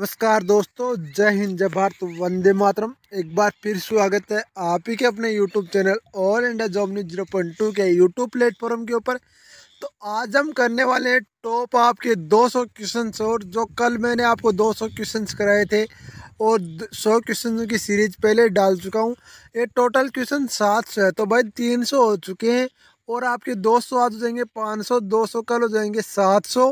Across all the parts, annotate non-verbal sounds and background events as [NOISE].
नमस्कार दोस्तों जय हिंद जय भारत वंदे मातरम एक बार फिर स्वागत है आप ही के अपने YouTube channel all India job news zero point two के यूट्यूब प्लेटफॉर्म के ऊपर तो आज हम करने वाले हैं टॉप आपके 200 क्वेश्चन और जो कल मैंने आपको 200 क्वेश्चन कराए थे और 100 क्वेश्चन की सीरीज पहले डाल चुका हूँ ये टोटल क्वेश्चन सात सौ है तो भाई तीन सौ हो चुके हैं और आपके दो सौ आज हो जाएंगे पाँच सौ दो सौ कल हो जाएंगे सात सौ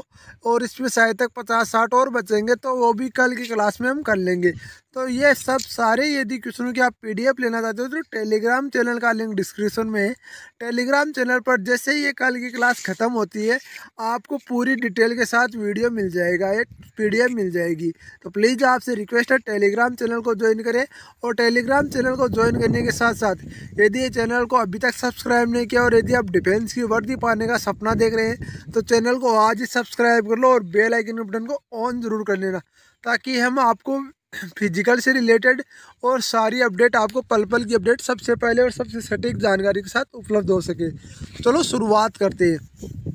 और इसमें शायद तक पचास साठ और बचेंगे तो वो भी कल की क्लास में हम कर लेंगे तो ये सब सारे यदि क्वेश्चनों की आप पीडीएफ लेना चाहते हो तो टेलीग्राम चैनल का लिंक डिस्क्रिप्शन में है टेलीग्राम चैनल पर जैसे ही ये कल की क्लास ख़त्म होती है आपको पूरी डिटेल के साथ वीडियो मिल जाएगा एक पी मिल जाएगी तो प्लीज़ आपसे रिक्वेस्ट है टेलीग्राम चैनल को ज्वाइन करें और टेलीग्राम चैनल को ज्वाइन करने के साथ साथ यदि ये चैनल को अभी तक सब्सक्राइब नहीं किया और यदि आप डिफेंस की वर्दी पाने का सपना देख रहे हैं तो चैनल को आज ही सब्सक्राइब कर लो और बेल आइकन के बटन को ऑन ज़रूर कर लेना ताकि हम आपको फिजिकल से रिलेटेड और सारी अपडेट आपको पल पल की अपडेट सबसे पहले और सबसे सटीक जानकारी के साथ उपलब्ध हो सके चलो शुरुआत करते हैं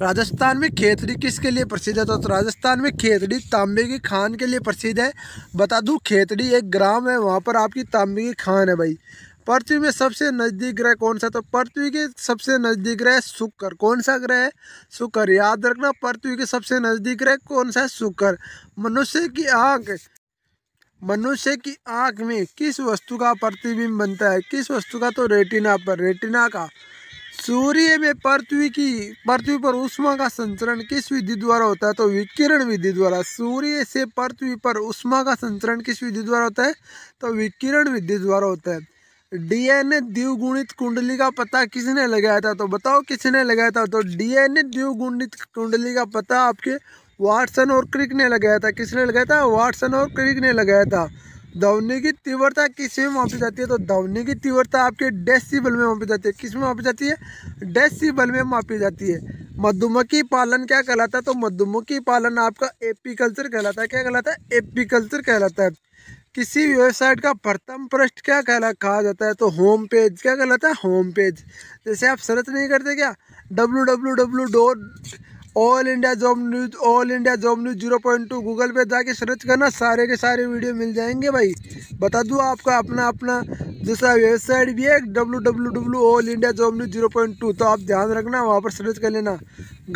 राजस्थान में खेतड़ी किसके लिए प्रसिद्ध है तो, तो राजस्थान में खेतड़ी तांबे की खान के लिए प्रसिद्ध है बता दूँ खेतड़ी एक ग्राम है वहाँ पर आपकी तांबे की खान है भाई पृथ्वी में सबसे नज़दीक ग्रह कौन सा तो पृथ्वी के सबसे नज़दीक ग्रह शुक्र कौन सा ग्रह है शुक्र याद रखना पृथ्वी के सबसे नज़दीक ग्रह कौन सा है शुक्र मनुष्य की आँख मनुष्य की आँख में किस वस्तु का प्रतिबिंब बनता है किस वस्तु का तो रेटिना पर रेटिना का सूर्य में पृथ्वी की पृथ्वी पर उष्मा का संचरण किस विधि द्वारा होता है तो विकिरण विधि द्वारा सूर्य से पृथ्वी पर उष्मा का संचरण किस विधि द्वारा होता है तो विकिरण विधि द्वारा होता है डीएनए द्विगुणित कुंडली का पता किसने लगाया था तो बताओ किसने लगाया था तो डीएनए द्विगुणित कुंडली का पता आपके वाटसन और क्रिक ने लगाया था किसने लगाया था वाटसन और क्रिक ने लगाया था धवनी की तीव्रता किस में मापी जाती है तो धवनी की तीव्रता आपके डेसिबल में मापी जाती है किस में मापी जाती है डेसिबल में मापी जाती है मधुमक्खी पालन क्या कहलाता है तो मधुमक्खी पालन आपका एपीकल्चर कहलाता है क्या कहलाता है एपीकल्चर कहलाता है किसी भी वेबसाइट का प्रथम पृष्ठ क्या कहला कहा जाता है तो होम पेज क्या कहलाता है होम पेज जैसे आप सर्च नहीं करते क्या W W W dot all India job news all India job news zero point two Google पे जाके सर्च करना सारे के सारे वीडियो मिल जाएंगे भाई बता दूँ आपका अपना अपना दूसरा वेबसाइट भी है W W W all India job news zero point two तो आप ध्यान रखना वहाँ पर सर्च कर लेना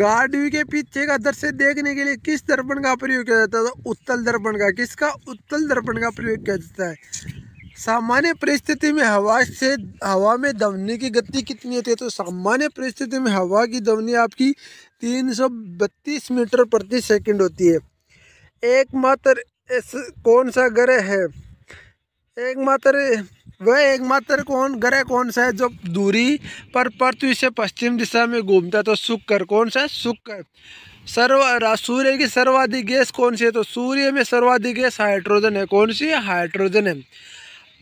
गार्ड व्यू के पीछे का दर से देखने के लिए किस दर्पण का प्रयोग किया जाता है तो उत्तल दर्पण का किसका उत्तल दर्पण का प्रयोग किया जाता है सामान्य परिस्थिति में हवा से हवा में दमने की गति कितनी होती है तो सामान्य परिस्थिति में हवा की दवनी आपकी तीन सौ बत्तीस मीटर प्रति सेकेंड होती है एकमात्र कौन सा ग्रह है एकमात्र वह एकमात्र कौन ग्रह कौन सा है जो दूरी पर पृथ्वी से पश्चिम दिशा में घूमता है तो शुक्र कौन सा है शुक्र सर्व सूर्य की सर्वाधिक गैस कौन सी है तो सूर्य में सर्वाधिक गैस हाइड्रोजन है कौन सी है हाइड्रोजन है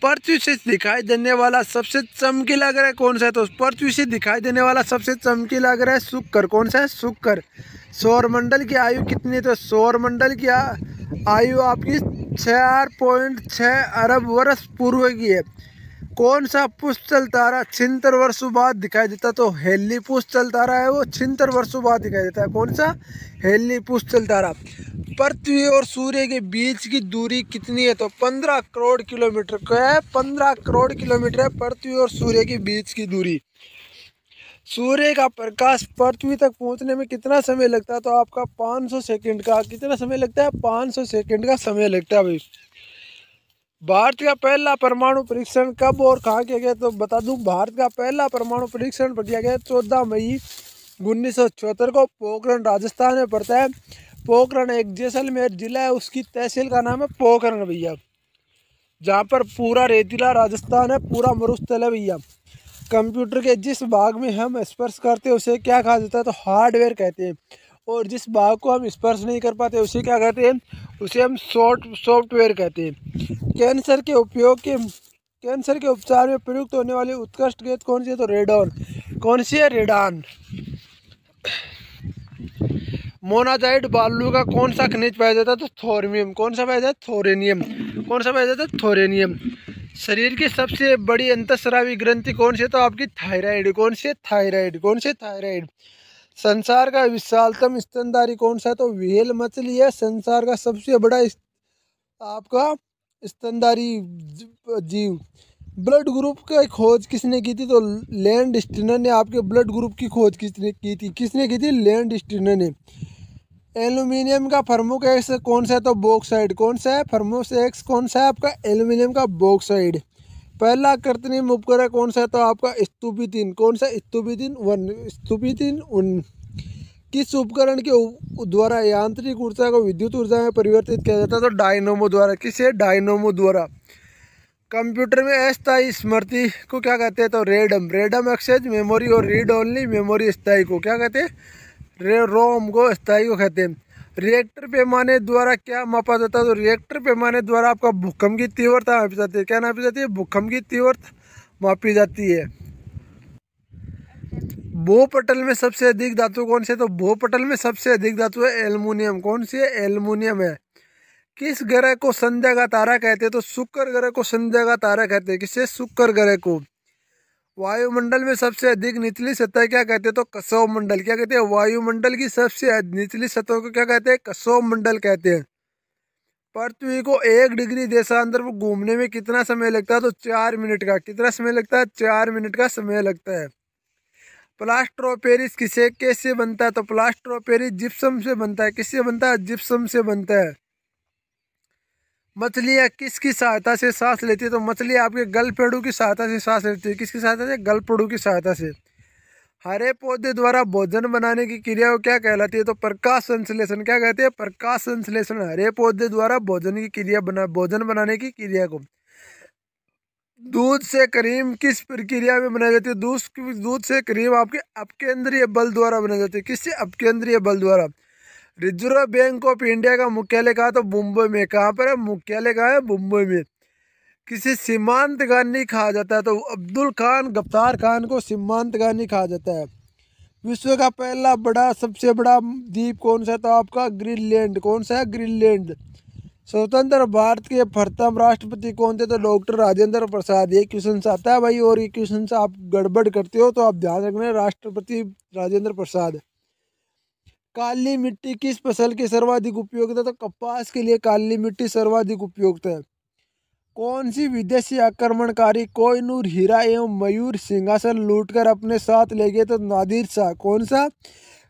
पृथ्वी से दिखाई देने वाला सबसे चमकीला ग्रह कौन सा है तो पृथ्वी से दिखाई देने वाला सबसे चमकीला ग्रह शुक्र कौन सा है शुक्र सौरमंडल की आयु कितनी है तो सौरमंडल की आयु आपकी चार पॉइंट छः अरब वर्ष पूर्व की है कौन सा पुष्तल तारा छिंतर वर्षों बाद दिखाई देता तो हेली पुष्तल तारा है वो छिंतर वर्षों बाद दिखाई देता है कौन सा हेली पुष्तल तारा पृथ्वी और सूर्य के बीच की दूरी कितनी है तो पंद्रह करोड़ किलोमीटर क्या है पंद्रह करोड़ किलोमीटर है पृथ्वी और सूर्य के बीच की दूरी सूर्य का प्रकाश पृथ्वी तक पहुंचने में कितना समय लगता है तो आपका 500 सेकंड का कितना समय लगता है 500 सेकंड का समय लगता है भाई भारत का पहला परमाणु परीक्षण कब और कहाँ किया गया तो बता दूं भारत का पहला परमाणु परीक्षण किया गया चौदह मई उन्नीस को पोखरण राजस्थान में पड़ता है पोखरण एक जैसलमेर जिला है उसकी तहसील का नाम है पोखरण भैया जहाँ पर पूरा रेतीला राजस्थान है पूरा मरुस्थल है भैया कंप्यूटर के जिस भाग में हम स्पर्श करते हैं उसे क्या कहा जाता है तो हार्डवेयर कहते हैं और जिस भाग को हम स्पर्श नहीं कर पाते उसे क्या कहते हैं उसे हम सॉफ्ट सॉफ्टवेयर कहते हैं कैंसर के उपयोग के कैंसर के उपचार में प्रयुक्त होने वाले उत्कृष्ट गैस कौन सी है तो रेडॉन कौन सी है रेडान मोनाजाइड बालू का कौन सा खनिज पाया जाता है तो थोरमियम कौन सा पाया जाता है थोरेनियम कौन सा पाया जाता है थोरेनियम शरीर की सबसे बड़ी अंतस्रावी ग्रंथि कौन सी है तो आपकी थायराइड कौन सी है थायराइड कौन सी थायराइड संसार का विशालतम स्तनधारी कौन सा है तो व्हेल मछली है संसार का सबसे बड़ा आपका स्तनदारी जीव ब्लड ग्रुप का खोज किसने की थी तो लैंड स्टिनर ने आपके ब्लड ग्रुप की खोज किसने की थी किसने की थी लैंड स्टिनर ने एल्यूमिनियम का फर्मोकैक्स कौन सा है तो बॉक्साइड कौन सा है फर्मोसेक्स कौन सा है आपका एल्यूमिनियम का बॉक्साइड पहला कृत्रिम उपग्रह कौन सा है तो आपका स्तूपितिन कौन सा तीन वन स्तूपितिन उन किस उपकरण के द्वारा यांत्रिक ऊर्जा को विद्युत ऊर्जा में परिवर्तित किया जाता है तो डायनोमो द्वारा किसे डायनोमो द्वारा कंप्यूटर में अस्थायी स्मृति को क्या कहते हैं तो रेडम रेडम एक्सेज मेमोरी और रीड ओनली मेमोरी स्थायी को क्या कहते हैं रोम को स्थायी को कहते हैं रिएक्टर पैमाने द्वारा क्या मापा जाता है तो रिएक्टर पैमाने द्वारा आपका भूकंप की तीव्रता मापी जाती है क्या नापी जाती है भूकंप की तीव्रता मापी जाती है भोपटल में सबसे अधिक धातु कौन सी है तो भोपटल में सबसे अधिक धातु है एल्युमिनियम कौन सी है एल्युमिनियम है किस ग्रह को संध्या का तारा कहते हैं तो शुक्र ग्रह को संध्या का तारा कहते हैं किससे शुक्र ग्रह को वायुमंडल में सबसे अधिक निचली सतह क्या कहते हैं तो कसव मंडल क्या कहते हैं वायुमंडल की सबसे निचली सतह को क्या कहते हैं कसव मंडल कहते हैं पृथ्वी को एक डिग्री देशांतर पर घूमने में कितना समय लगता है तो चार मिनट का कितना समय लगता है चार मिनट का समय लगता है प्लास्ट्रोपेरिस किसे कैसे बनता है तो प्लास्ट्रोपेरिस जिप्सम से बनता है किससे बनता है जिप्सम से बनता है मछलियाँ किसकी सहायता से सांस लेती है तो मछली आपके गलपेड़ू की सहायता से सांस लेती है किसकी सहायता से गलपेड़ू की सहायता से हरे पौधे द्वारा भोजन बनाने की क्रिया को क्या कहलाती है तो प्रकाश संश्लेषण क्या कहते हैं प्रकाश संश्लेषण हरे पौधे द्वारा भोजन की क्रिया बना भोजन बनाने की क्रिया को दूध से क्रीम किस प्रक्रिया में बनाई जाती है दूध दूध से क्रीम आपके अपकेंद्रीय बल द्वारा बनाई जाती है किससे अपकेंद्रीय बल द्वारा रिजर्व बैंक ऑफ इंडिया का मुख्यालय कहा तो मुंबई में कहाँ पर है मुख्यालय कहा है मुंबई में किसी सीमांत गांधी कहा जाता है तो अब्दुल खान गफ्तार खान को सीमांत गांधी कहा जाता है विश्व का पहला बड़ा सबसे बड़ा द्वीप कौन सा था तो आपका ग्रीनलैंड कौन सा है ग्रीनलैंड स्वतंत्र भारत के प्रथम राष्ट्रपति कौन थे तो डॉक्टर राजेंद्र प्रसाद ये क्वेश्चन आता है भाई और ये क्वेश्चन आप गड़बड़ करते हो तो आप ध्यान रखना राष्ट्रपति राजेंद्र प्रसाद काली मिट्टी किस फसल के सर्वाधिक उपयुक्त है तो कपास के लिए काली मिट्टी सर्वाधिक उपयुक्त है कौन सी विदेशी आक्रमणकारी कोयनूर हीरा एवं मयूर सिंहासन लूटकर अपने साथ ले गए तो नादिर शाह कौन सा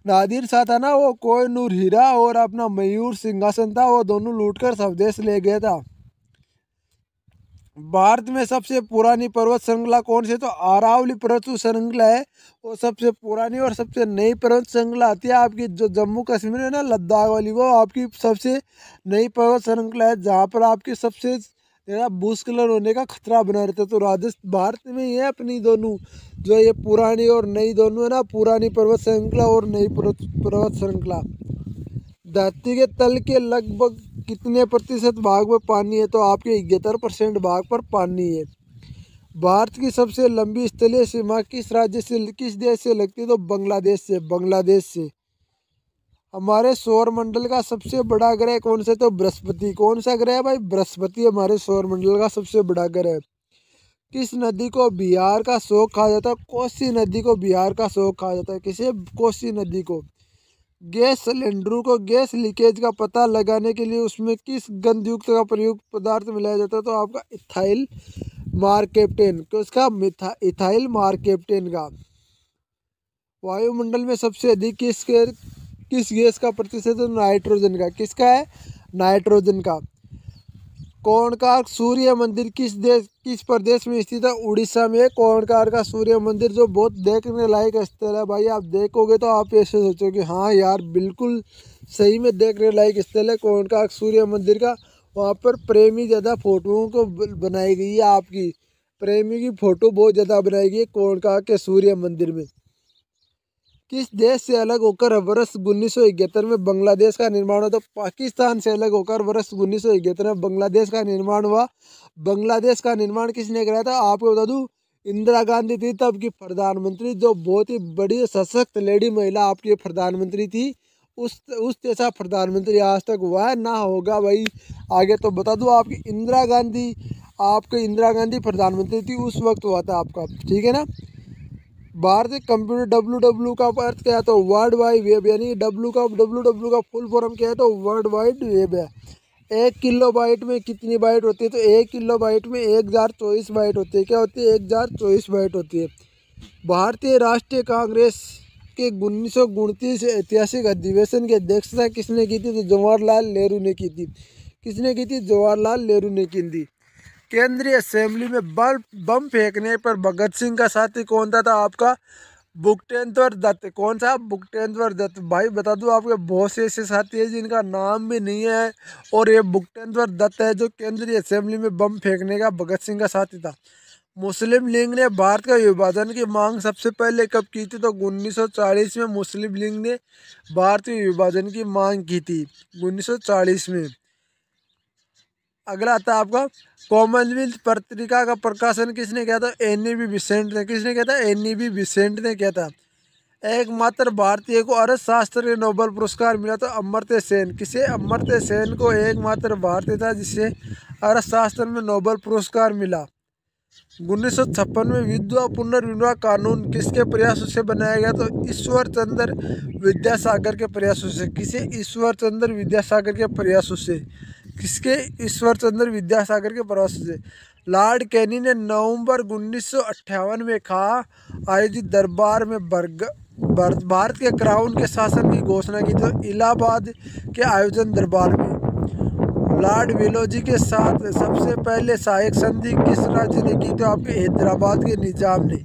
नादिर शाह था ना वो कोयनूर हीरा और अपना मयूर सिंहासन था वो दोनों लूटकर स्वदेश ले गया था भारत में सबसे पुरानी पर्वत श्रृंखला कौन सी है तो आरावली पर्वत श्रृंखला है वो सबसे पुरानी और सबसे नई पर्वत श्रृंखला आती है आपकी जो जम्मू कश्मीर है ना लद्दाख वाली वो आपकी सबसे नई पर्वत श्रृंखला है जहाँ पर आपकी सबसे तेरा भूस्खलन होने का खतरा बना रहता है तो राजस्थ भारत में ही है अपनी दोनों जो ये पुरानी और नई दोनों है ना पुरानी पर्वत श्रृंखला और नई पर्वत श्रृंखला धरती के तल के लगभग कितने प्रतिशत भाग में पानी है तो आपके इकहत्तर परसेंट भाग पर पानी है भारत की सबसे लंबी स्थलीय सीमा किस राज्य से किस देश से लगती है तो बांग्लादेश से बांग्लादेश से हमारे सौर मंडल का सबसे बड़ा ग्रह कौन सा तो बृहस्पति कौन सा ग्रह है भाई बृहस्पति हमारे सौर मंडल का सबसे बड़ा ग्रह है किस नदी को बिहार का शोक कहा जाता है कोसी नदी को बिहार का शोक कहा जाता है किसे कोसी नदी को गैस सिलेंडरों को गैस लीकेज का पता लगाने के लिए उसमें किस गंधयुक्त का प्रयुक्त पदार्थ मिलाया जाता है तो आपका इथाइल मार्केप्टेन उसका तो इथाइल मार्केप्टेन का वायुमंडल में सबसे अधिक किस किस गैस का प्रतिशत नाइट्रोजन का किसका है नाइट्रोजन का कोणकार सूर्य मंदिर किस देश किस प्रदेश में स्थित है उड़ीसा में कोणकार का सूर्य मंदिर जो बहुत देखने लायक स्थल है भाई आप देखोगे तो आप ऐसे सोचोगे हाँ यार बिल्कुल सही में देखने लायक स्थल है कोणकार सूर्य मंदिर का वहाँ पर प्रेमी ज़्यादा फोटोओं को बनाई गई है आपकी प्रेमी की फ़ोटो बहुत ज़्यादा बनाई गई है कोणकार के सूर्य मंदिर में किस देश से अलग होकर वर्ष उन्नीस में बांग्लादेश का निर्माण हुआ तो पाकिस्तान से अलग होकर वर्ष उन्नीस में बांग्लादेश का निर्माण हुआ बांग्लादेश का निर्माण किसने कराया था आपको बता दूँ इंदिरा गांधी थी तब की प्रधानमंत्री जो बहुत ही बड़ी सशक्त लेडी महिला आपकी प्रधानमंत्री थी उस उस जैसा प्रधानमंत्री आज तक हुआ है ना होगा भाई आगे तो बता दूँ आपकी इंदिरा गांधी आपके इंदिरा गांधी प्रधानमंत्री थी उस वक्त हुआ था आपका ठीक है ना भारतीय कंप्यूटर डब्ल्यू डब्ल्यू का अर्थ क्या है तो वर्ल्ड वाइड वेब यानी डब्ल्यू का डब्ल्यू डब्ल्यू का फुल फॉर्म क्या है तो वर्ल्ड वाइड वेब है एक किलो बाइट में कितनी बाइट होती है तो एक किलो बाइट में एक हज़ार चौबीस बाइट होती है क्या होती है एक हज़ार चौबीस बाइट होती है भारतीय राष्ट्रीय कांग्रेस के उन्नीस सौ उनतीस ऐतिहासिक अधिवेशन की अध्यक्षता किसने की थी तो जवाहरलाल नेहरू ने की थी किसने की थी जवाहरलाल नेहरू ने की थी केंद्रीय असेंबली में बल बम फेंकने पर भगत सिंह का साथी कौन था, था आपका भुगतेंद्र दत्त कौन सा भुगतेंद्र दत्त भाई बता दूँ आपके बहुत से ऐसे साथी हैं जिनका नाम भी नहीं है और ये भुगतेंद्र दत्त है जो केंद्रीय असेंबली में बम फेंकने का भगत सिंह का साथी था मुस्लिम लीग ने भारत का विभाजन की मांग सबसे पहले कब की थी तो 1940 में मुस्लिम लीग ने भारत के विभाजन की मांग की थी 1940 में अगला आता है आपका कॉमनवेल्थ पत्रिका का प्रकाशन किसने किया था एन ई बी विसेंट ने किसने किया था एन ई बी विसेंट ने किया था एकमात्र भारतीय को अर्थशास्त्र के नोबल पुरस्कार मिला तो अमर्त्य सेन किसे अमर्त्य सेन को एकमात्र भारतीय था जिसे अर्थशास्त्र में नोबल पुरस्कार मिला उन्नीस में विधवा पुनर्विवाह कानून किसके प्रयासों से बनाया गया तो ईश्वर चंद्र विद्यासागर के प्रयासों से किसे ईश्वर चंद्र विद्यासागर के प्रयासों से किसके ईश्वर चंद्र विद्यासागर के प्रवास से लॉर्ड कैनी ने नवंबर उन्नीस में कहा आयोजित दरबार में बर्ग भारत के क्राउन के शासन की घोषणा की तो इलाहाबाद के आयोजन दरबार में लॉर्ड विलोजी के साथ सबसे पहले सहायक संधि किस राज्य ने की तो आपके हैदराबाद के निजाम ने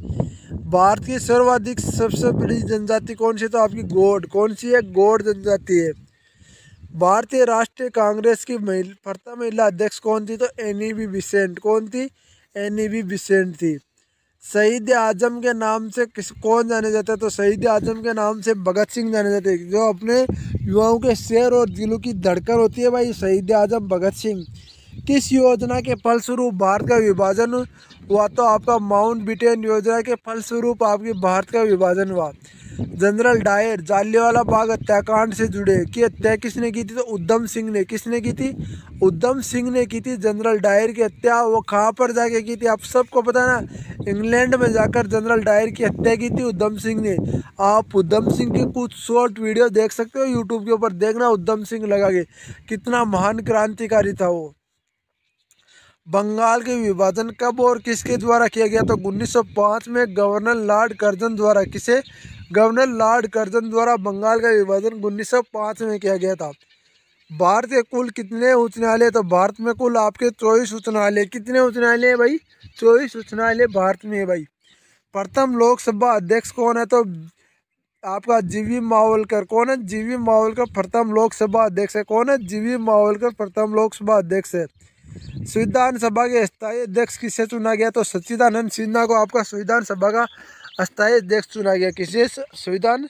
भारत की सर्वाधिक सबसे बड़ी जनजाति कौन सी तो आपकी गोड कौन सी है गोड जनजाति है भारतीय राष्ट्रीय कांग्रेस की महिला प्रथम महिला अध्यक्ष कौन थी तो एनी बी बिसेंट कौन थी एनी बी बिसेंट थी शहीद आजम के नाम से किस कौन जाने जाता है तो शहीद आजम के नाम से भगत सिंह जाने जाते हैं जो अपने युवाओं के शेर और दिलों की धड़कन होती है भाई शहीद आजम भगत सिंह किस योजना के फलस्वरूप भारत का विभाजन हुआ तो आपका माउंट बिटेन योजना के फलस्वरूप आपके भारत का विभाजन हुआ जनरल डायर जालियावाला बाग हत्याकांड से जुड़े कि हत्या किसने की थी तो उद्धम सिंह ने किसने की थी उद्धम सिंह ने की थी जनरल डायर की हत्या वो कहाँ पर जाके की थी आप सबको पता ना इंग्लैंड में जाकर जनरल डायर की हत्या की थी उद्धम सिंह ने आप उद्धम सिंह की कुछ शॉर्ट वीडियो देख सकते हो यूट्यूब के ऊपर देखना उद्धम सिंह लगा के कितना महान क्रांतिकारी था वो बंगाल के विभाजन कब और किसके द्वारा किया गया तो 1905 में गवर्नर लॉर्ड कर्जन द्वारा किसे गवर्नर लॉर्ड कर्जन द्वारा बंगाल का विभाजन 1905 में किया गया था भारत के कुल कितने उच्च न्यायालय तो भारत में कुल आपके चौबीस उच्च न्यायालय कितने उच्च न्यायालय है भाई चौबीस उच्च न्यायालय भारत में है भाई प्रथम लोकसभा अध्यक्ष कौन है तो आपका जीवी मावलकर कौन है जीवी मावलकर प्रथम लोकसभा अध्यक्ष है कौन है जीवी मावलकर प्रथम लोकसभा अध्यक्ष है संविधान सभा के स्थायी अध्यक्ष किसे चुना गया तो सच्चिदानंद सिन्हा को आपका संविधान सभा का अस्थायी अध्यक्ष चुना गया किसे संविधान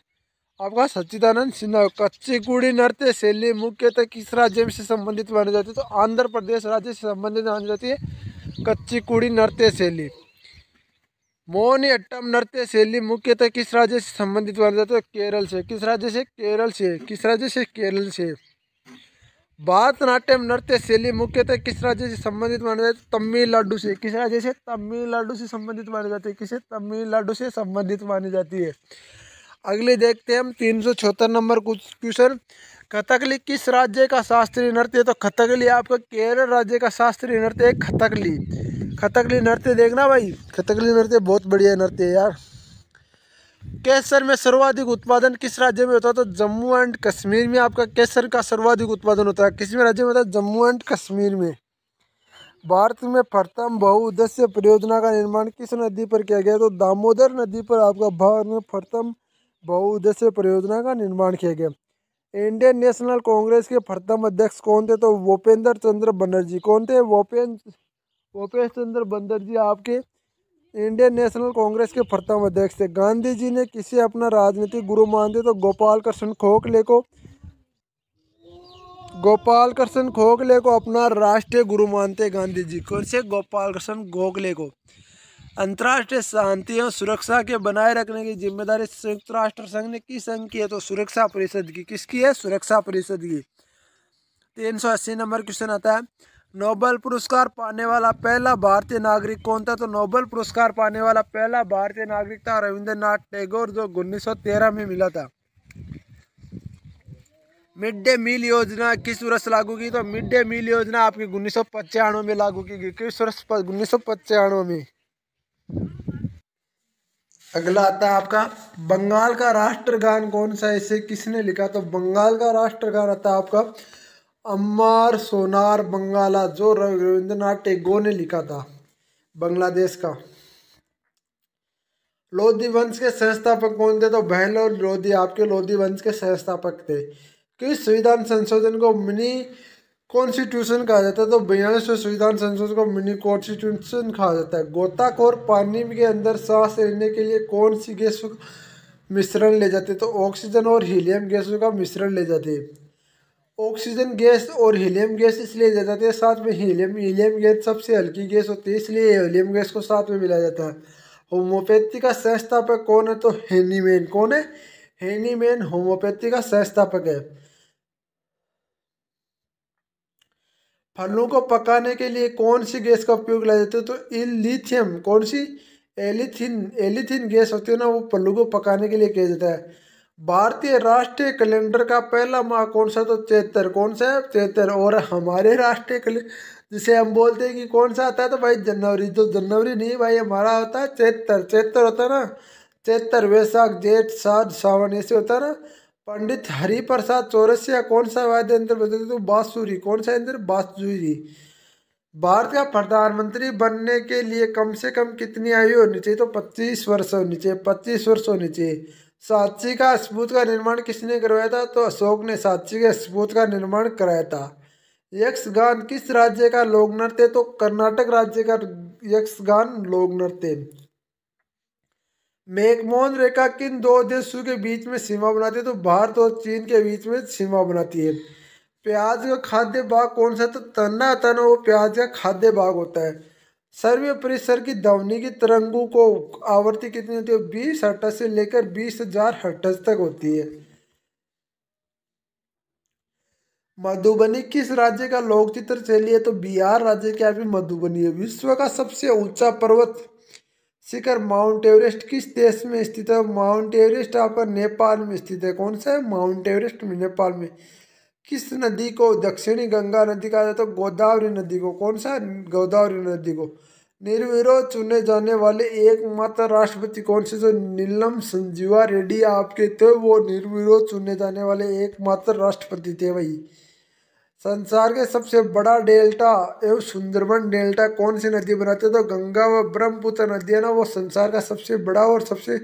आपका सच्चिदानंद सिन्हा कच्चीगुड़ी नृत्य शैली मुख्यतः किस राज्य से संबंधित मानी जाती है तो आंध्र प्रदेश राज्य से संबंधित मानी जाती है कच्चीकुड़ी नृत्य शैली मोहनी अट्टम नृत्य शैली मुख्यतः किस राज्य से संबंधित माना जाता है केरल से किस राज्य से केरल से किस राज्य से केरल से भरतनाट्यम नृत्य शैली मुख्यतः किस राज्य से संबंधित माना जाता है तमिलनाडु से किस राज्य से तमिलनाडु से संबंधित मानी जाती है किसे तमिलनाडु से संबंधित मानी जाती है अगले देखते हैं हम तीन सौ चौहत्तर नंबर क्वेश्चन कथकली किस राज्य का शास्त्रीय नृत्य है तो कथकली आपका केरल राज्य का शास्त्रीय नृत्य है कथकली कथकली नृत्य देखना भाई कथकली नृत्य बहुत बढ़िया नृत्य है यार केसर में सर्वाधिक उत्पादन किस राज्य में होता है तो जम्मू एंड कश्मीर में आपका केसर का सर्वाधिक उत्पादन होता है किस में राज्य में होता है जम्मू एंड कश्मीर में भारत में प्रथम बहुउद्देश्य परियोजना का निर्माण किस नदी पर किया गया तो दामोदर नदी पर आपका भारत में प्रथम बहुउद्देश्य परियोजना का निर्माण किया गया इंडियन नेशनल कांग्रेस के प्रथम अध्यक्ष कौन थे तो भूपेंद्र चंद्र बनर्जी कौन थे भूपेंद्र भूपेश चंद्र बनर्जी आपके इंडियन नेशनल कांग्रेस के प्रथम अध्यक्ष थे गांधी जी ने किसे अपना राजनीतिक गुरु मानते तो गोपाल कृष्ण खोखले को गोपाल कृष्ण खोखले को अपना राष्ट्रीय गुरु मानते गांधी जी कौन से गोपाल कृष्ण गोखले को अंतर्राष्ट्रीय शांति और सुरक्षा के बनाए रखने की जिम्मेदारी संयुक्त राष्ट्र संघ ने किस संघ की है तो सुरक्षा परिषद की किसकी है सुरक्षा परिषद की तीन सौ अस्सी नंबर क्वेश्चन आता है नोबल पुरस्कार पाने वाला पहला भारतीय नागरिक कौन था तो नोबल पुरस्कार पाने वाला पहला भारतीय नागरिक था रविंद्रनाथ टैगोर जो उन्नीस में मिला था मिड डे मील योजना किस वर्ष लागू की तो मिड डे मील योजना आपकी उन्नीस में लागू की गई किस वर्ष उन्नीस में अगला आता है आपका बंगाल का राष्ट्रगान कौन सा इसे किसने लिखा तो बंगाल का राष्ट्रगान आता है आपका अम्मार सोनार बंगाला जो रविंद्रनाथ टैगोर ने लिखा था बांग्लादेश का लोधी वंश के संस्थापक कौन थे तो और लोधी आपके लोधी वंश के संस्थापक थे किस संविधान संशोधन को मिनी कॉन्स्टिट्यूशन कहा जाता है तो बयालीसवें संविधान संशोधन को मिनी कॉन्स्टिट्यूशन कहा जाता है गोताखोर पानी के अंदर सांस लेने के लिए कौन सी गैस मिश्रण ले जाते तो ऑक्सीजन और हीलियम गैसों का मिश्रण ले जाते तो ऑक्सीजन गैस और हीलियम गैस इसलिए दिया जाता है साथ में हीलियम हीलियम गैस सबसे हल्की गैस होती है इसलिए हीलियम गैस को साथ में मिलाया जाता है होम्योपैथी का संस्थापक कौन है तो हेनीमैन कौन है हेनीमैन होम्योपैथी का संस्थापक है फलों को पकाने के लिए कौन सी गैस का उपयोग किया जाता है तो इलिथियम कौन सी एलिथिन एलिथिन गैस होती है ना वो फलों को पकाने के लिए किया जाता है भारतीय राष्ट्रीय कैलेंडर का पहला माह कौन सा तो चेहत्तर कौन सा है चेहत्तर और हमारे राष्ट्रीय जिसे हम बोलते हैं कि कौन सा आता है तो भाई जनवरी तो जनवरी नहीं भाई हमारा होता है चैतर चैतर होता है ना चैतर वैसाख जेठ साध सावन ऐसे होता है ना पंडित हरिप्रसाद चौरसिया कौन सा वाद्य यंत्र बजाते तो बांसुरी कौन सा यंत्र बासुरी भारत का प्रधानमंत्री बनने के लिए कम से कम कितनी आयु होनी चाहिए तो पच्चीस वर्ष होनी चाहिए पच्चीस वर्ष होनी चाहिए साक्षी का सबूत का निर्माण किसने करवाया था तो अशोक ने साक्षी के सबूत का निर्माण कराया था यक्षगान किस राज्य का लोक नृत्य तो कर्नाटक राज्य का यक्षगान लोक नृत्य मेघमोहन रेखा किन दो देशों के बीच में सीमा बनाती है तो भारत और चीन के बीच में सीमा बनाती है प्याज का खाद्य भाग कौन सा तो तना तना वो प्याज का खाद्य भाग होता है सर्वे परिसर की ध्वनि की तरंगों को आवृत्ति कितनी होती है बीस हटस से लेकर बीस हजार हटस तक होती है मधुबनी किस राज्य का लोक चित्र शैली है तो बिहार राज्य के अभी मधुबनी है विश्व का सबसे ऊंचा पर्वत शिखर माउंट एवरेस्ट किस देश में स्थित है माउंट एवरेस्ट आपका नेपाल में स्थित है कौन सा है माउंट एवरेस्ट में नेपाल में किस नदी को दक्षिणी गंगा नदी कहा जाता है तो गोदावरी नदी को कौन सा गोदावरी नदी को निर्विरोध चुने जाने वाले एकमात्र राष्ट्रपति कौन से जो नीलम संजीवा रेड्डी आपके थे वो निर्विरोध चुने जाने वाले एकमात्र राष्ट्रपति थे भाई संसार के सबसे बड़ा डेल्टा एवं सुंदरबन डेल्टा कौन सी नदी बनाते तो गंगा व ब्रह्मपुत्र नदी है ना वो संसार का सबसे बड़ा और सबसे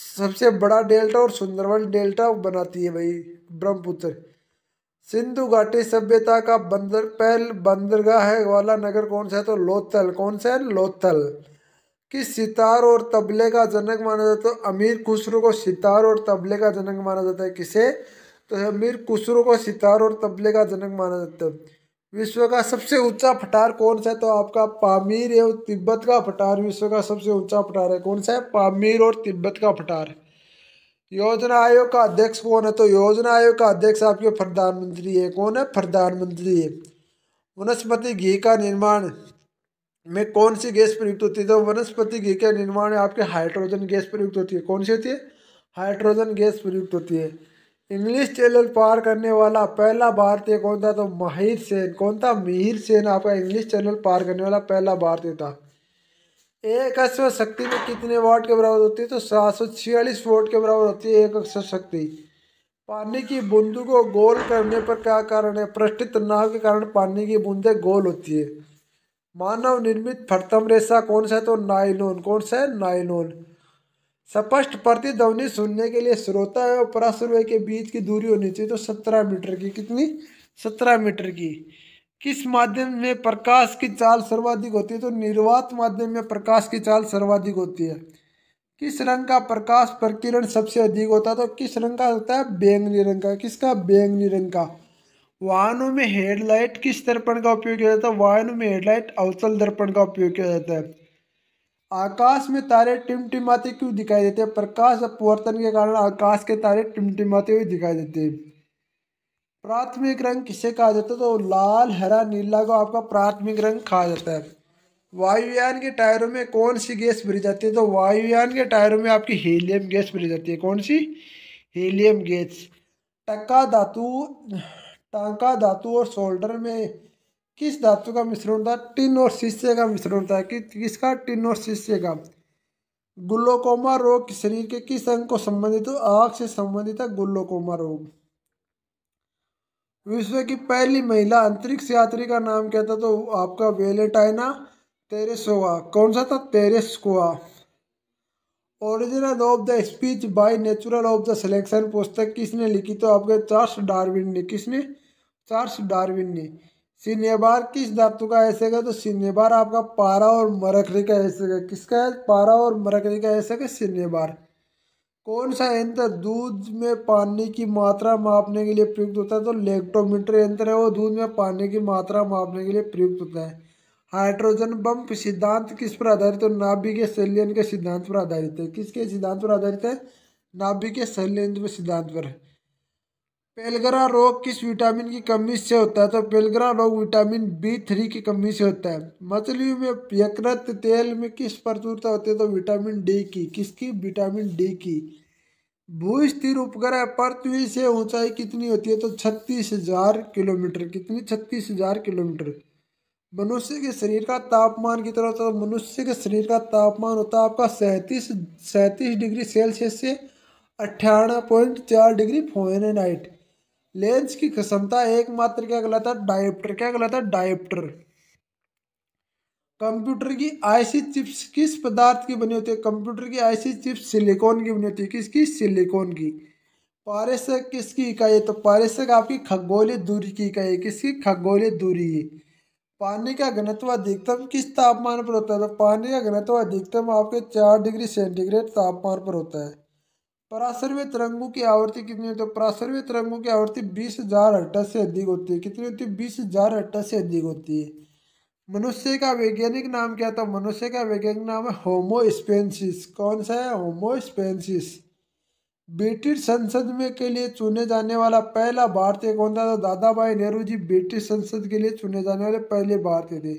सबसे बड़ा डेल्टा और सुंदरबन डेल्टा बनाती है भाई ब्रह्मपुत्र सिंधु घाटी सभ्यता का बंदर पहल बंदरगाह है वाला नगर कौन सा है तो लोथल कौन सा है लोथल किस सितार और तबले का जनक माना जाता है तो अमीर खुसरो को सितार और तबले का जनक माना जाता है किसे तो अमीर खुसरो को सितार और तबले का जनक माना जाता है विश्व का सबसे ऊंचा पठार कौन सा है तो आपका पामीर एवं तिब्बत का पठार विश्व का सबसे ऊंचा पठार है कौन सा है पामीर और तिब्बत का पठार योजना आयोग का अध्यक्ष कौन है तो योजना आयोग का अध्यक्ष आपके प्रधानमंत्री है कौन है प्रधानमंत्री है वनस्पति घी का निर्माण में कौन सी गैस प्रयुक्त होती है तो वनस्पति घी का निर्माण में आपके हाइड्रोजन गैस प्रयुक्त होती है कौन सी होती है हाइड्रोजन गैस प्रयुक्त होती है इंग्लिश चैनल पार करने वाला पहला भारतीय कौन था तो माहिर सेन कौन था मिहिर सेन आपका इंग्लिश चैनल पार करने वाला पहला भारतीय था एक अक्ष शक्ति में कितने वाट के बराबर होती है तो सात सौ छियालीस वोट के बराबर होती है एक अक्ष शक्ति पानी की बूंदों को गोल करने पर क्या कारण है पृष्ठ तनाव के कारण पानी की बूंदें गोल होती है मानव निर्मित फर्तम रेशा कौन सा है तो नाइलोन कौन सा है नाइलोन स्पष्ट प्रतिध्वनि सुनने के लिए श्रोता और पराश्रवय के बीच की दूरी होनी चाहिए तो सत्रह मीटर की कितनी सत्रह मीटर की किस माध्यम में प्रकाश की चाल सर्वाधिक होती है तो निर्वात माध्यम में प्रकाश की चाल सर्वाधिक होती है किस रंग का प्रकाश प्रकिरण सबसे अधिक होता है तो किस रंग का होता है बैंगनी रंग का किसका बैंगनी रंग का वाहनों में हेडलाइट किस दर्पण का उपयोग किया जाता है वाहनों में हेडलाइट अवतल दर्पण का उपयोग किया जाता है आकाश में तारे टिमटिमाते क्यों दिखाई देते हैं प्रकाश अपवर्तन के कारण आकाश के तारे टिमटिमाते हुए दिखाई देते हैं प्राथमिक रंग किसे कहा जाता है तो लाल हरा नीला को आपका प्राथमिक रंग कहा जाता है वायुयान के टायरों में कौन सी गैस भरी जाती है तो वायुयान के टायरों में आपकी हीलियम गैस भरी जाती है कौन सी हीलियम गैस टक्का धातु टांका धातु और शोल्डर में किस धातु का मिश्रण होता है टिन और शीशे का मिश्रण होता है कि किसका टिन और शीशे का ग्लूकोमा रोग शरीर के किस अंग को संबंधित हो आँख से संबंधित है ग्लूकोमा रोग विश्व की पहली महिला अंतरिक्ष यात्री का नाम क्या था तो आपका वेलेटाइना तेरेसोवा कौन सा था Tereshkova original of the speech by natural of the selection पुस्तक किसने लिखी तो आपके चार्ल्स डार्विन ने किसने चार्ल्स डार्विन ने सिनेबार किस धातु का ऐसे का तो सिनेबार आपका पारा और मरकरी का ऐसे का किसका है पारा और मरकरी का ऐसे का सिनेबार कौन सा यंत्र दूध में पानी की मात्रा मापने के लिए प्रयुक्त होता है तो लेक्टोमीटर यंत्र है वो दूध में पानी की मात्रा मापने के लिए प्रयुक्त होता है हाइड्रोजन बम्प सिद्धांत किस पर आधारित है तो नाभि के शैलियन के सिद्धांत पर आधारित है किसके सिद्धांत पर आधारित है नाभि के शैलियन सिद्धांत पर पेलगरा रोग किस विटामिन की कमी से होता है तो पेलगरा रोग विटामिन बी थ्री की कमी से होता है मछलियों में यकृत तेल में किस प्रचुरता होती है तो विटामिन डी की किसकी विटामिन डी की भू स्थिर उपग्रह पृथ्वी से ऊंचाई कितनी होती है तो छत्तीस हजार किलोमीटर कितनी छत्तीस हजार किलोमीटर मनुष्य के शरीर का तापमान की तरह तो मनुष्य के शरीर का तापमान होता है आपका सैंतीस सैंतीस डिग्री सेल्सियस से अट्ठारह पॉइंट चार डिग्री फारेनहाइट लेंस की क्षमता एकमात्र क्या कहलाता है डायप्टर क्या कहलाता है डायप्टर कंप्यूटर की आईसी चिप्स किस पदार्थ की बनी होती है कंप्यूटर की आईसी चिप्स सिलिकॉन की बनी होती है किसकी सिलिकॉन की पारेषक किसकी इकाई है तो पारेषक आपकी खगोलीय दूरी की इकाई है किसकी खगोलीय दूरी है पानी का घनत्व अधिकतम किस तापमान पर होता है तो पानी का घनत्व अधिकतम आपके चार डिग्री सेंटीग्रेड तापमान पर होता है परासर्व्य तरंगों की आवृत्ति कितनी होती है परासर्व्य तरंगों की आवृत्ति बीस हजार हट्टा से अधिक होती है कितनी होती है बीस हजार हट्टा से अधिक होती है मनुष्य का वैज्ञानिक नाम क्या था मनुष्य का वैज्ञानिक नाम है होमोस्पेंसिस कौन सा है होमोस्पेंसिस ब्रिटिश संसद में के लिए चुने जाने वाला पहला भारतीय कौन था दादा भाई नेहरू जी ब्रिटिश संसद के लिए चुने जाने वाले पहले भारतीय थे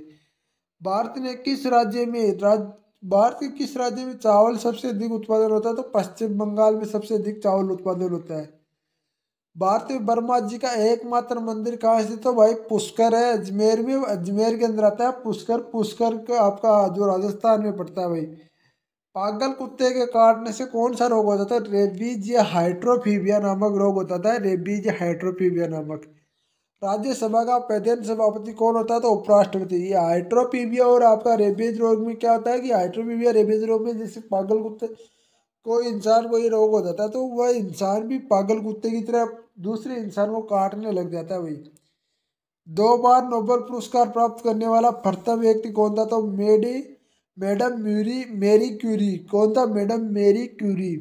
भारत ने किस राज्य में राज भारत के किस राज्य में चावल सबसे अधिक उत्पादन होता है तो पश्चिम बंगाल में सबसे अधिक चावल उत्पादन होता है भारत में बर्मा जी का एकमात्र मंदिर कहाँ स्थित तो भाई पुष्कर है अजमेर में अजमेर के अंदर आता है पुष्कर पुष्कर का आपका जो राजस्थान में पड़ता है भाई पागल कुत्ते के काटने से कौन सा रोग हो जाता रेबीज या हाइड्रोफीबिया नामक रोग होता था रेबीज हाइड्रोफीबिया नामक राज्यसभा का प्रधान सभापति कौन होता है तो उपराष्ट्रपति ये हाइड्रोपीबिया और आपका रेबीज रोग में क्या होता है कि हाइड्रोपीबिया रेबीज रोग में जैसे पागल कुत्ते कोई इंसान को ये रोग हो जाता है तो वह इंसान भी पागल कुत्ते की तरह दूसरे इंसान को काटने लग जाता है भाई दो बार नोबेल पुरस्कार प्राप्त करने वाला प्रथम व्यक्ति कौन था तो मेडी मैडम म्यूरी मेरी क्यूरी कौन था मैडम मेरी क्यूरी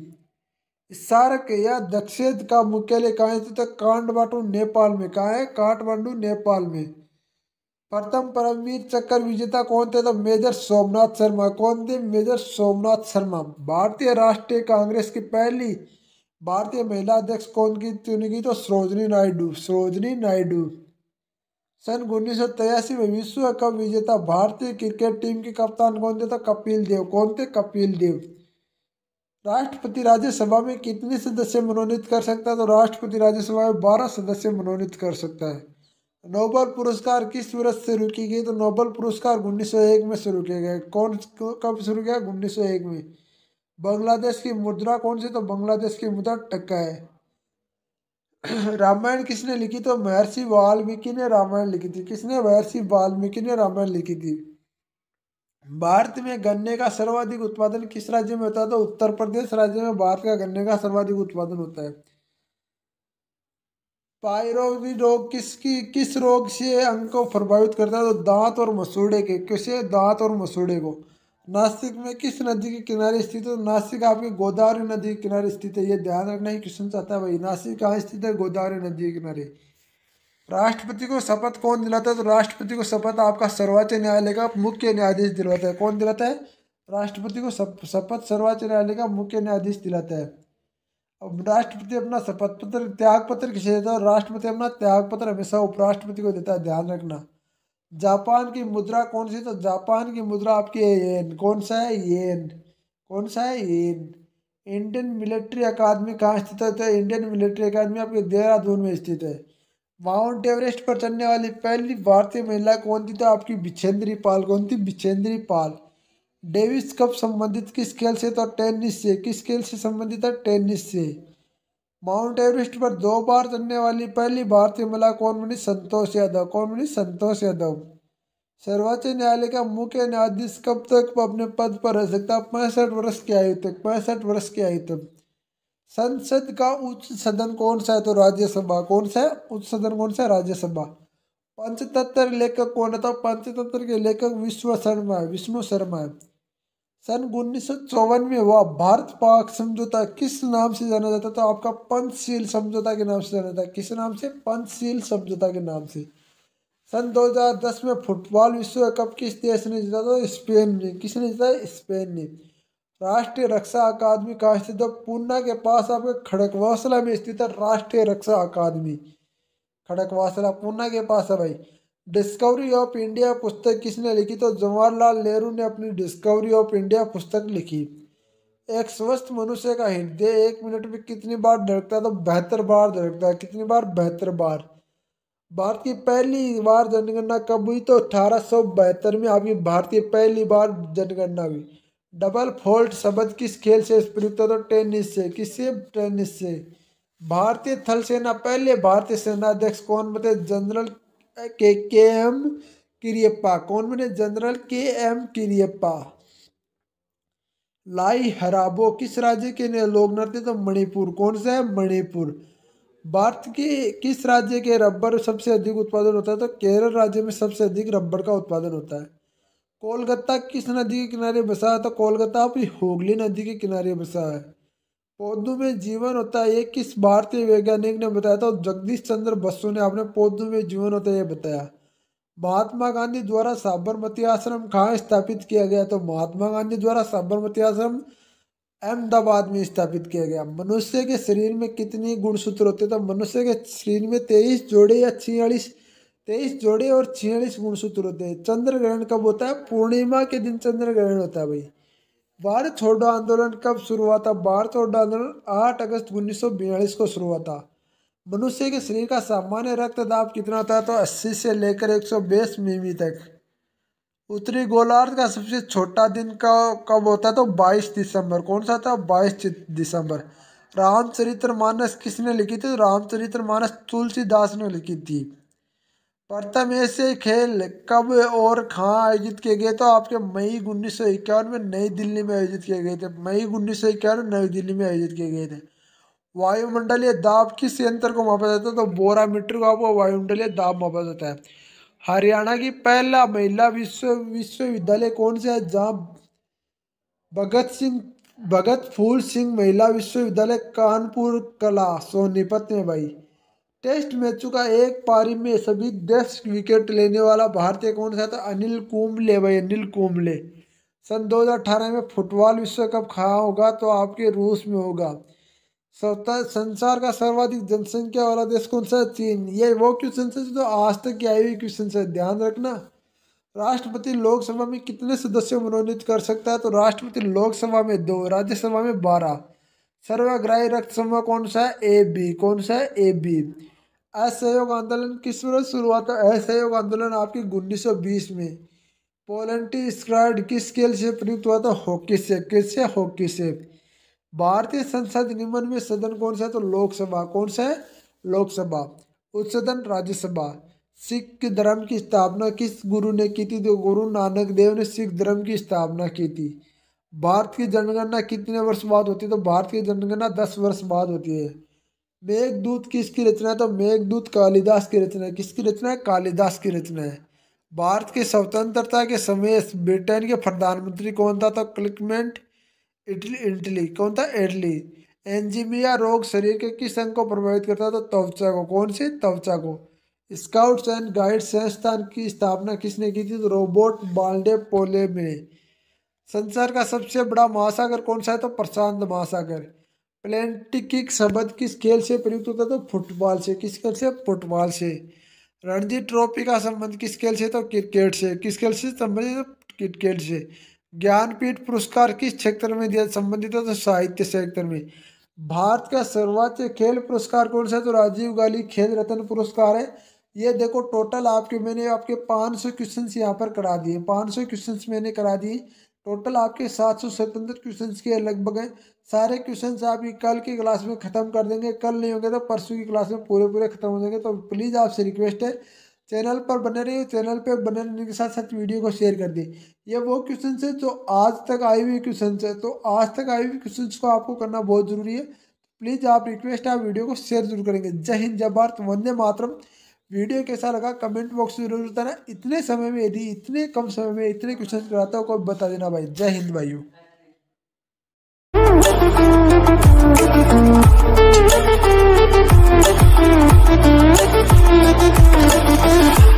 सार्क या दक्षेद का मुख्यालय कहाँ स्थित तो कांडवाटू नेपाल में कहाँ है काठमांडू नेपाल में प्रथम परमवीर चक्कर विजेता कौन थे तो मेजर सोमनाथ शर्मा कौन थे मेजर सोमनाथ शर्मा भारतीय राष्ट्रीय कांग्रेस की पहली भारतीय महिला अध्यक्ष कौन की चुनी गई तो सरोजनी नायडू सरोजनी नायडू सन उन्नीस सौ तिरासी में विश्व कप विजेता भारतीय क्रिकेट टीम के कप्तान कौन थे तो कपिल देव कौन थे कपिल देव राष्ट्रपति राज्यसभा में कितने सदस्य मनोनीत कर सकता है तो राष्ट्रपति राज्यसभा में बारह सदस्य मनोनीत कर सकता है नोबल पुरस्कार किस वर्ष से रुकी गई तो नोबल पुरस्कार उन्नीस में शुरू किया गया कौन कब शुरू किया उन्नीस में बांग्लादेश की मुद्रा कौन सी तो बांग्लादेश की मुद्रा टक्का है [CLEARS THROAT] रामायण किसने लिखी तो महर्षि वाल्मीकि ने रामायण लिखी थी किसने महर्षि वाल्मीकि ने रामायण लिखी थी भारत में गन्ने का सर्वाधिक उत्पादन किस राज्य में होता है तो उत्तर प्रदेश राज्य में भारत का गन्ने का सर्वाधिक उत्पादन होता है पायरोगी रोग किसकी किस रोग से अंग को प्रभावित करता है तो दांत और मसूड़े के किसे दांत और मसूड़े को नासिक में किस नदी के किनारे स्थित है तो नासिक आपकी गोदावरी नदी के किनारे स्थित है ये ध्यान रखना ही क्वेश्चन चाहता है भाई नासिक कहाँ स्थित है गोदावरी नदी के किनारे राष्ट्रपति को शपथ कौन दिलाता है तो राष्ट्रपति को शपथ आपका सर्वोच्च न्यायालय का मुख्य न्यायाधीश दिलाता है कौन दिलाता है राष्ट्रपति को शपथ सर्वोच्च न्यायालय का मुख्य न्यायाधीश दिलाता है अब राष्ट्रपति अपना शपथ पत्र त्याग पत्र किसे देता है राष्ट्रपति अपना त्याग पत्र हमेशा उपराष्ट्रपति को देता है ध्यान रखना जापान की मुद्रा कौन सी तो जापान की मुद्रा आपकी है येन कौन सा है एन कौन सा है एन इंडियन मिलिट्री अकादमी कहाँ स्थित है तो इंडियन मिलिट्री अकादमी आपके देहरादून में स्थित है माउंट एवरेस्ट पर चढ़ने वाली पहली भारतीय महिला कौन थी तो आपकी बिछेंद्री पाल कौन थी बिछेंद्री पाल डेविस कप संबंधित किस खेल से तो टेनिस से किस खेल से संबंधित है टेनिस से माउंट एवरेस्ट पर दो बार चढ़ने वाली पहली भारतीय महिला कौन बनी संतोष यादव कौन बनी संतोष यादव सर्वोच्च न्यायालय का मुख्य न्यायाधीश कब तक अपने पद पर रह सकता पैंसठ वर्ष की आयु तक पैंसठ वर्ष की आयु तक संसद का उच्च सदन कौन सा है तो राज्यसभा कौन सा है उच्च सदन कौन सा है राज्यसभा पंचतंत्र लेखक कौन है तो पंचतंत्र के लेखक विश्व शर्मा है विष्णु शर्मा है सन उन्नीस में हुआ भारत पाक समझौता किस नाम से जाना जाता था तो आपका पंचशील समझौता के नाम से जाना जाता है किस नाम से पंचशील समझौता के नाम से सन 2010 में फुटबॉल विश्व कप किस देश ने जीता था स्पेन ने किसने जीता स्पेन ने राष्ट्रीय रक्षा अकादमी स्थित है पूना के पास आपके खड़कवासला में स्थित है राष्ट्रीय रक्षा अकादमी खड़कवासला पूना के पास है भाई डिस्कवरी ऑफ इंडिया पुस्तक किसने लिखी तो जवाहरलाल नेहरू ने अपनी डिस्कवरी ऑफ इंडिया पुस्तक लिखी एक स्वस्थ मनुष्य का हृदय एक मिनट में कितनी बार धड़कता तो बेहतर बार धड़कता है कितनी बार बेहतर बार भारत की पहली बार जनगणना कब हुई तो अठारह में आपकी भारतीय पहली बार जनगणना हुई डबल फोल्ट शब्द किस खेल से प्रयुक्त होता तो टेनिस से किससे टेनिस से भारतीय थल सेना पहले भारतीय सेना अध्यक्ष कौन बने जनरल के के एम किरियप्पा कौन बने जनरल के एम किरियप्पा लाई हराबो किस राज्य के ने लोक नृत्य तो मणिपुर कौन सा है मणिपुर भारत के किस राज्य के रबर सबसे अधिक उत्पादन होता है तो केरल राज्य में सबसे अधिक रबर का उत्पादन होता है कोलकाता किस नदी के किनारे बसा है तो कोलकाता अपनी होगली नदी के किनारे बसा है पौधों में जीवन होता है ये किस भारतीय वैज्ञानिक ने बताया तो जगदीश चंद्र बसु ने अपने पौधों में जीवन होता है ये बताया महात्मा गांधी द्वारा साबरमती आश्रम कहाँ स्थापित किया गया तो महात्मा गांधी द्वारा साबरमती आश्रम अहमदाबाद में स्थापित किया गया मनुष्य के शरीर में कितनी गुणसूत्र होते हैं तो मनुष्य के शरीर में तेईस जोड़े या छियालीस तेईस जोड़े और छियालीस गुणसूत्र होते हैं चंद्र ग्रहण कब होता है पूर्णिमा के दिन चंद्र ग्रहण होता है भाई भारत छोड़ो आंदोलन कब शुरू हुआ था भारत छोड़ो आंदोलन आठ अगस्त उन्नीस को शुरू हुआ था मनुष्य के शरीर का सामान्य रक्त दाब कितना होता है तो 80 से लेकर एक मिमी तक उत्तरी गोलार्ध का सबसे छोटा दिन का कब होता है तो 22 दिसंबर कौन सा था 22 दिसंबर रामचरित्र मानस किसने लिखी थी रामचरित्र मानस तुलसीदास ने लिखी थी प्रथम ऐसे खेल कब और कहाँ आयोजित किए गए तो आपके मई उन्नीस में नई दिल्ली में आयोजित किए गए थे मई उन्नीस नई दिल्ली में आयोजित किए गए थे वायुमंडलीय दाब किस यंत्र को मापा जाता है तो बोरा मीटर को आपको वायुमंडलीय दाब मापा जाता है हरियाणा की पहला महिला विश्व विश्वविद्यालय कौन सा है जहाँ भगत सिंह भगत फूल सिंह महिला विश्वविद्यालय कानपुर कला सोनीपत में भाई टेस्ट मैचों का एक पारी में सभी दस विकेट लेने वाला भारतीय कौन सा था अनिल कुंबले भाई अनिल कुंबले सन 2018 में फुटबॉल विश्व कप खाया होगा तो आपके रूस में होगा सत्ता संसार का सर्वाधिक जनसंख्या वाला देश कौन सा है चीन ये वो क्वेश्चन है जो आज तक की आए हुए क्वेश्चन है ध्यान रखना राष्ट्रपति लोकसभा में कितने सदस्य मनोनीत कर सकता है तो राष्ट्रपति लोकसभा में दो राज्यसभा में बारह सर्वग्राही रक्त समूह कौन सा है ए बी कौन सा है ए बी असहयोग आंदोलन किस वर्ष शुरू हुआ था असहयोग आंदोलन आपकी बीस में पोलेंटी स्क्राइड किस खेल से प्रयुक्त हुआ था हॉकी से किससे हॉकी से भारतीय संसद निम्न में सदन कौन सा है तो लोकसभा कौन सा है लोकसभा उच्च सदन राज्यसभा सिख धर्म की स्थापना किस गुरु ने की थी तो गुरु नानक देव ने सिख धर्म की स्थापना की थी भारत की जनगणना कितने वर्ष बाद होती है तो भारत की जनगणना दस वर्ष बाद होती है मेघदूत किसकी रचना है तो मेघदूत कालिदास की रचना है किसकी रचना है कालिदास की रचना है भारत की स्वतंत्रता के समय ब्रिटेन के प्रधानमंत्री कौन था तो क्लिकमेंट इटली इटली कौन था इटली एंजीमिया रोग शरीर के किस अंग को प्रभावित करता है तो त्वचा को कौन सी त्वचा को स्काउट्स एंड गाइड संस्थान की स्थापना किसने की थी तो रोबोट बाल्डे पोले में संसार का सबसे बड़ा महासागर कौन सा है तो प्रशांत महासागर प्लेटिक शब्द किस खेल से प्रयुक्त होता है तो फुटबॉल से किस खेल से फुटबॉल से रणजी ट्रॉफी का संबंध किस खेल से तो क्रिकेट से किस खेल से संबंधित तो क्रिकेट से ज्ञानपीठ पुरस्कार किस क्षेत्र में दिया संबंधित है तो साहित्य क्षेत्र में भारत का सर्वोच्च खेल पुरस्कार कौन सा है तो राजीव गांधी खेल रत्न पुरस्कार है ये देखो टोटल आपके मैंने आपके पाँच सौ क्वेश्चन यहाँ पर करा दिए पाँच सौ क्वेश्चन मैंने करा दिए टोटल आपके सात सौ सतहत्तर क्वेश्चन के लगभग हैं सारे क्वेश्चन आप ये कल की क्लास में ख़त्म कर देंगे कल नहीं होंगे तो परसों की क्लास में पूरे पूरे ख़त्म हो जाएंगे तो प्लीज़ आपसे रिक्वेस्ट है चैनल पर बने रहिए चैनल पर बने रहने के साथ साथ वीडियो को शेयर कर दिए ये वो क्वेश्चन है जो आज तक आए हुए क्वेश्चन है तो आज तक आए हुए क्वेश्चन को आपको करना बहुत ज़रूरी है प्लीज़ आप रिक्वेस्ट आप वीडियो को शेयर जरूर करेंगे जय हिंद जय भारत वंदे मातरम वीडियो कैसा लगा कमेंट बॉक्स में जरूर बताना इतने समय में यदि इतने कम समय में इतने क्वेश्चन कराता हूँ कोई बता देना भाई जय हिंद भाइयों